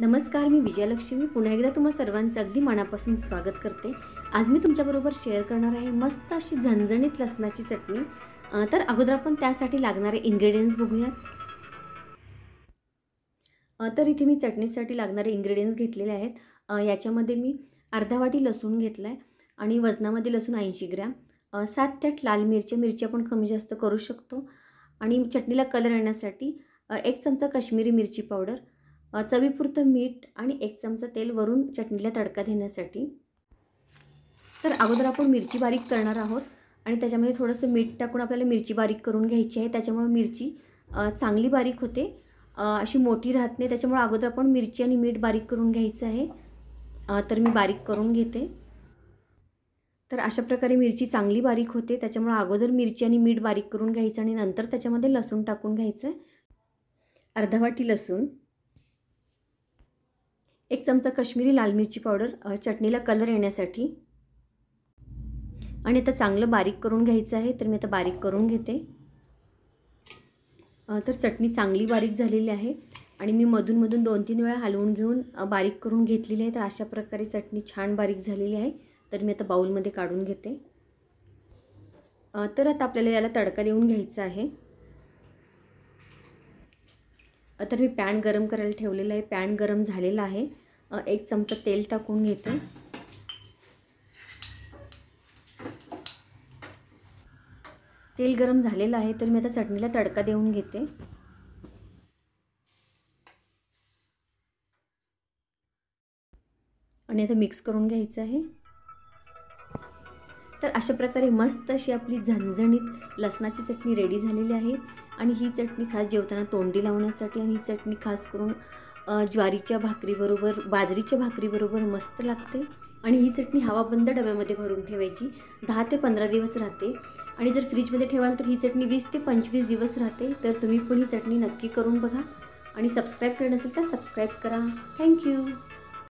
नमस्कार मी विजयलक्ष्मी पुन्हा एकदा तुम्हा सर्वांचं अगदी मनापासून स्वागत करते आज मी तुमच्याबरोबर शेअर करणार आहे मस्त अशी झणझणीत लसणाची चटणी तर अगोदर आपण त्यासाठी लागणारे इन्ग्रेडियंट्स बघूयात तर इथे मी चटणीसाठी लागणारे इन्ग्रेडियंट्स घेतलेले आहेत याच्यामध्ये मी अर्धा वाटी लसूण घेतला आहे आणि वजनामध्ये लसूण ऐंशी ग्रॅम सात ते आठ लाल मिरच्या मिरच्या पण कमी जास्त करू शकतो आणि चटणीला कलर येण्यासाठी एक चमचा काश्मीरी मिरची पावडर चवीपुरतं मीठ आणि एक चमचा तेल वरून चटणीला तडका देण्यासाठी तर अगोदर आपण मिरची बारीक करणार आहोत आणि त्याच्यामध्ये थोडंसं मीठ टाकून आपल्याला मिरची बारीक करून घ्यायची आहे त्याच्यामुळे मिरची चांगली बारीक होते अशी मोठी राहत नाही त्याच्यामुळे अगोदर आपण मिरची आणि मीठ बारीक करून घ्यायचं आहे तर मी बारीक करून घेते तर अशा प्रकारे मिरची चांगली बारीक होते त्याच्यामुळे अगोदर मिरची आणि मीठ बारीक करून घ्यायचं आणि नंतर त्याच्यामध्ये लसूण टाकून घ्यायचं अर्धा वाटी लसूण एक चमचा कश्मीरी लाल मिरची पावडर चटणीला कलर येण्यासाठी आणि आता चांगलं बारीक करून घ्यायचं आहे तर मी आता बारीक करून घेते तर चटणी चांगली बारीक झालेली आहे आणि मी मधूनमधून दोन तीन वेळा हलवून घेऊन बारीक करून घेतलेली आहे तर अशा प्रकारे चटणी छान बारीक झालेली आहे तर मी आता बाऊलमध्ये काढून घेते तर आता आपल्याला याला तडका देऊन घ्यायचा आहे तर मी पॅन गरम करायला ठेवलेलं आहे पॅन गरम झालेला आहे एक चमचा तेल टाकून घेते तेल गरम झालेलं आहे तर मी आता चटणीला तडका देऊन घेते आणि आता मिक्स करून घ्यायचं आहे तर अशा प्रकारे मस्त अशी आपली झणझणीत लसणाची चटणी रेडी झालेली आहे आणि ही चटणी खास जेवताना तोंडी लावण्यासाठी आणि ही चटणी खास करून ज्वारीच्या भाकरीबरोबर बाजरीच्या भाकरीबरोबर मस्त लागते आणि ही चटणी हवाबंद डब्यामध्ये भरून ठेवायची दहा ते पंधरा दिवस राहते आणि जर फ्रीजमध्ये ठेवाल तर ही चटणी वीस ते पंचवीस दिवस राहते तर तुम्ही पण ही चटणी नक्की करून बघा आणि सबस्क्राईब करणं असेल तर सबस्क्राईब करा थँक्यू